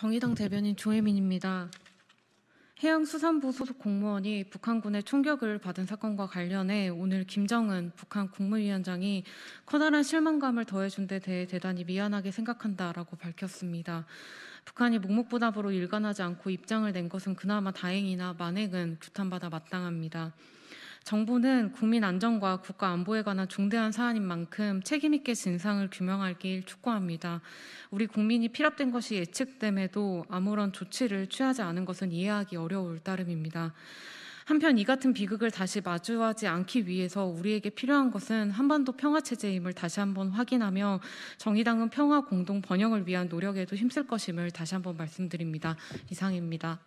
정의당 대변인 조혜민입니다. 해양수산부 소속 공무원이 북한군의 총격을 받은 사건과 관련해 오늘 김정은 북한 국무위원장이 커다란 실망감을 더해준 데 대해 대단히 미안하게 생각한다라고 밝혔습니다. 북한이 묵묵부답으로 일관하지 않고 입장을 낸 것은 그나마 다행이나 만행은 규탄받아 마땅합니다. 정부는 국민 안전과 국가 안보에 관한 중대한 사안인 만큼 책임 있게 진상을 규명하길 촉구합니다. 우리 국민이 피랍된 것이 예측됨에도 아무런 조치를 취하지 않은 것은 이해하기 어려울 따름입니다. 한편 이 같은 비극을 다시 마주하지 않기 위해서 우리에게 필요한 것은 한반도 평화 체제임을 다시 한번 확인하며 정의당은 평화 공동 번영을 위한 노력에도 힘쓸 것임을 다시 한번 말씀드립니다. 이상입니다.